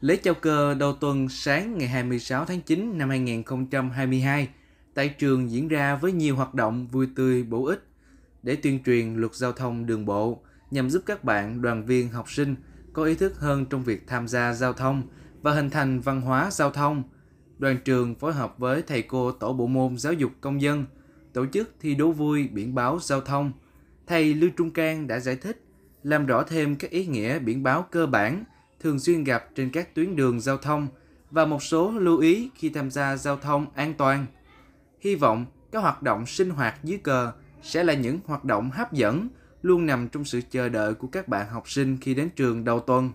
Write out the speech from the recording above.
Lễ chào cờ đầu tuần sáng ngày 26 tháng 9 năm 2022 tại trường diễn ra với nhiều hoạt động vui tươi bổ ích để tuyên truyền luật giao thông đường bộ nhằm giúp các bạn đoàn viên học sinh có ý thức hơn trong việc tham gia giao thông và hình thành văn hóa giao thông. Đoàn trường phối hợp với thầy cô tổ bộ môn giáo dục công dân tổ chức thi đố vui biển báo giao thông. Thầy Lưu Trung Cang đã giải thích làm rõ thêm các ý nghĩa biển báo cơ bản – thường xuyên gặp trên các tuyến đường giao thông và một số lưu ý khi tham gia giao thông an toàn. Hy vọng các hoạt động sinh hoạt dưới cờ sẽ là những hoạt động hấp dẫn luôn nằm trong sự chờ đợi của các bạn học sinh khi đến trường đầu tuần.